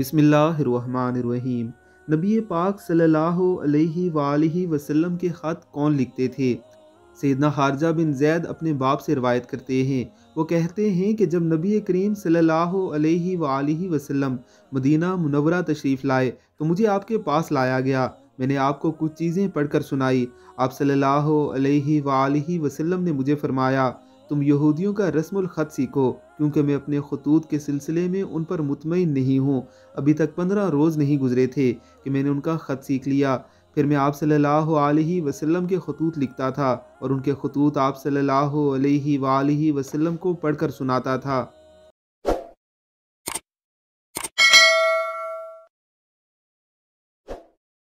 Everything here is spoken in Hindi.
बिसमीम नबी पाक सल्लल्लाहु अलैहि वसल्लम के ख़त कौन लिखते थे सैदना खारजा बिन जैद अपने बाप से रवायत करते हैं वो कहते हैं कि जब नबी करीम सल्लल्लाहु अलैहि वसल्लम मदीना मुनवरा तशरीफ़ लाए तो मुझे आपके पास लाया गया मैंने आपको कुछ चीज़ें पढ़कर सुनाई आप सल्लल्लाहु अलैहि वसल्लम ने मुझे फरमाया तुम यहूदियों का रस्मुल ख़त सीखो क्योंकि मैं अपने खतूत के सिलसिले में उन पर मुतमिन नहीं हूँ अभी तक पंद्रह रोज़ नहीं गुजरे थे कि मैंने उनका ख़त सीख लिया फिर मैं आप सल्लल्लाहु अलैहि वसल्लम के खतूत लिखता था और उनके खतूत आप सल्लल्लाहु अलैहि वसल्लम को पढ़कर सुनाता था